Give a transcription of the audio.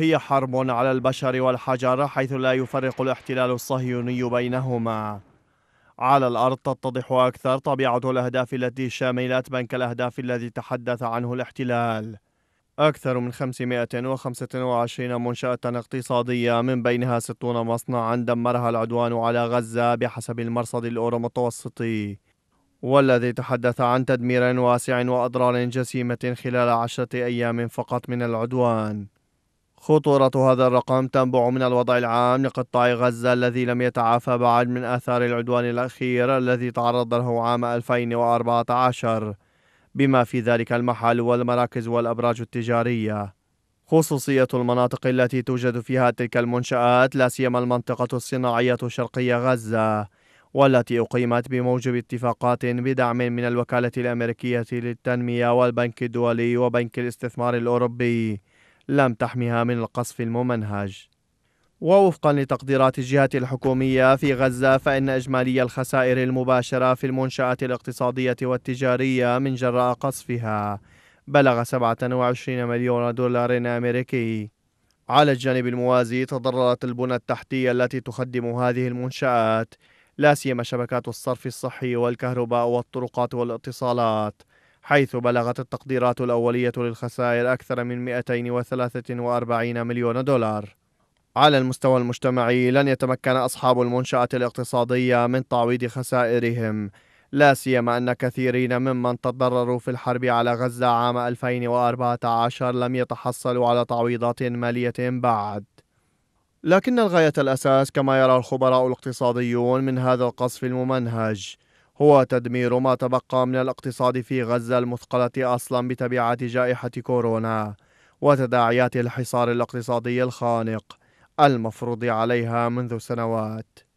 هي حرب على البشر والحجر حيث لا يفرق الاحتلال الصهيوني بينهما على الأرض تتضح أكثر طبيعة الأهداف التي شملت بنك الأهداف الذي تحدث عنه الاحتلال أكثر من 525 منشأة اقتصادية من بينها 60 مصنعا دمرها العدوان على غزة بحسب المرصد الأورو متوسطي والذي تحدث عن تدمير واسع وأضرار جسيمة خلال عشرة أيام فقط من العدوان خطورة هذا الرقم تنبع من الوضع العام لقطاع غزة الذي لم يتعافى بعد من آثار العدوان الأخير الذي تعرض له عام 2014 بما في ذلك المحل والمراكز والأبراج التجارية خصوصية المناطق التي توجد فيها تلك المنشآت لا سيما المنطقة الصناعية شرقية غزة والتي أقيمت بموجب اتفاقات بدعم من الوكالة الأمريكية للتنمية والبنك الدولي وبنك الاستثمار الأوروبي لم تحمها من القصف الممنهج ووفقا لتقديرات الجهات الحكومية في غزة فإن إجمالي الخسائر المباشرة في المنشآت الاقتصادية والتجارية من جراء قصفها بلغ 27 مليون دولار أمريكي على الجانب الموازي تضررت البنى التحتية التي تخدم هذه المنشآت لا سيما شبكات الصرف الصحي والكهرباء والطرقات والاتصالات حيث بلغت التقديرات الأولية للخسائر أكثر من 243 مليون دولار على المستوى المجتمعي لن يتمكن أصحاب المنشأة الاقتصادية من تعويض خسائرهم لا سيما أن كثيرين ممن تضرروا في الحرب على غزة عام 2014 لم يتحصلوا على تعويضات مالية بعد لكن الغاية الأساس كما يرى الخبراء الاقتصاديون من هذا القصف الممنهج هو تدمير ما تبقى من الاقتصاد في غزة المثقلة أصلا بتبعات جائحة كورونا وتداعيات الحصار الاقتصادي الخانق المفروض عليها منذ سنوات